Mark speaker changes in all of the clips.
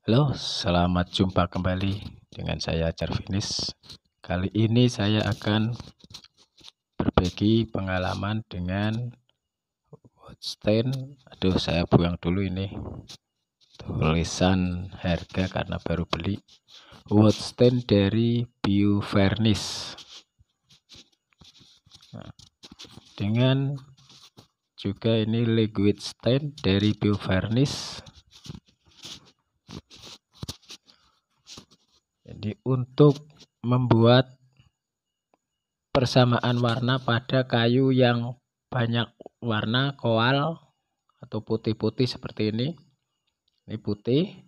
Speaker 1: Halo, selamat jumpa kembali dengan saya Charvinis. Kali ini saya akan berbagi pengalaman dengan stand. Aduh, saya buang dulu ini tulisan harga karena baru beli. Watch dari Bio nah, dengan juga ini liquid stain dari Bio Jadi untuk membuat persamaan warna pada kayu yang banyak warna koal atau putih-putih seperti ini. Ini putih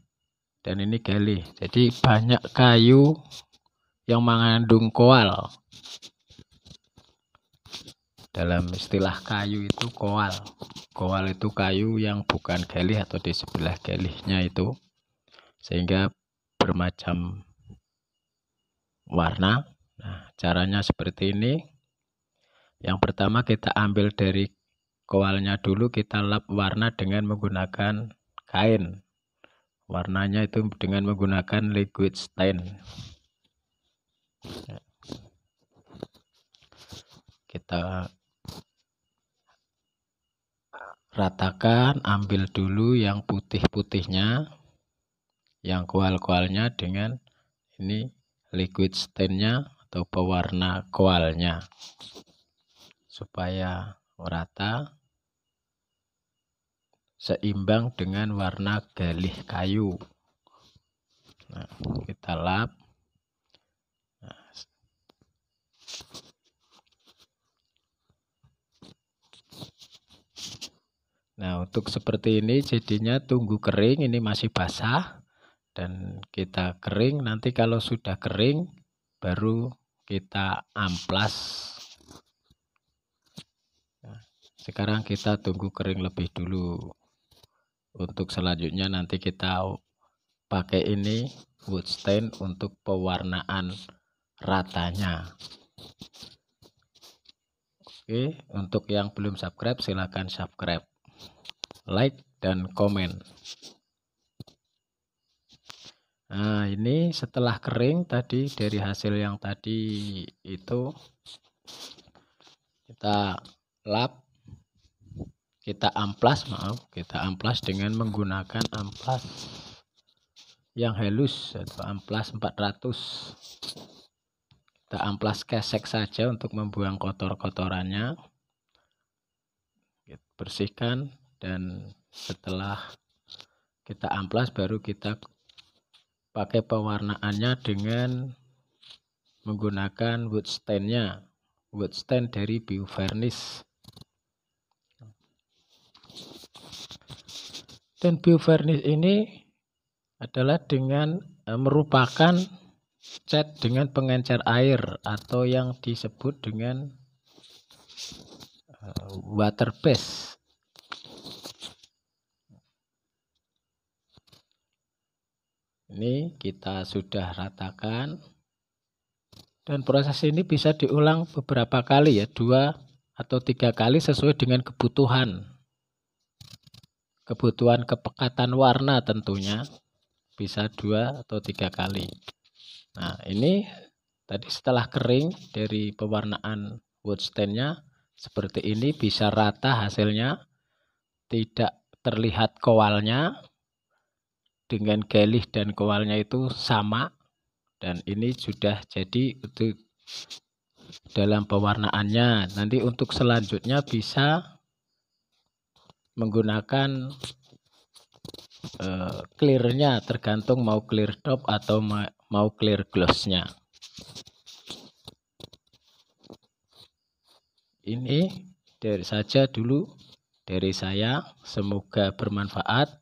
Speaker 1: dan ini gali. Jadi banyak kayu yang mengandung koal. Dalam istilah kayu itu koal. Koal itu kayu yang bukan gali atau di sebelah galihnya itu. Sehingga bermacam warna. Nah, caranya seperti ini. Yang pertama kita ambil dari koalnya dulu kita lap warna dengan menggunakan kain. Warnanya itu dengan menggunakan liquid stain. Kita ratakan, ambil dulu yang putih-putihnya, yang koal-koalnya dengan ini liquid stainnya atau pewarna koalnya supaya rata seimbang dengan warna galih kayu nah, kita lap nah untuk seperti ini jadinya tunggu kering ini masih basah dan kita kering nanti kalau sudah kering baru kita amplas ya, sekarang kita tunggu kering lebih dulu untuk selanjutnya nanti kita pakai ini wood stain untuk pewarnaan ratanya oke untuk yang belum subscribe silahkan subscribe like dan komen Nah, ini setelah kering tadi dari hasil yang tadi itu kita lap kita amplas maaf kita amplas dengan menggunakan amplas yang halus atau amplas 400 kita amplas kesek saja untuk membuang kotor-kotorannya bersihkan dan setelah kita amplas baru kita pakai pewarnaannya dengan menggunakan wood stain-nya wood stain dari bio varnish dan bio varnish ini adalah dengan eh, merupakan cat dengan pengencer air atau yang disebut dengan eh, water base Ini kita sudah ratakan. Dan proses ini bisa diulang beberapa kali ya, dua atau tiga kali sesuai dengan kebutuhan. Kebutuhan kepekatan warna tentunya bisa dua atau tiga kali. Nah ini tadi setelah kering dari pewarnaan wood stainnya seperti ini bisa rata hasilnya, tidak terlihat kowalnya, dengan galih dan kewalnya itu sama dan ini sudah jadi untuk dalam pewarnaannya nanti untuk selanjutnya bisa menggunakan uh, clearnya tergantung mau clear top atau mau clear glossnya ini dari saja dulu dari saya semoga bermanfaat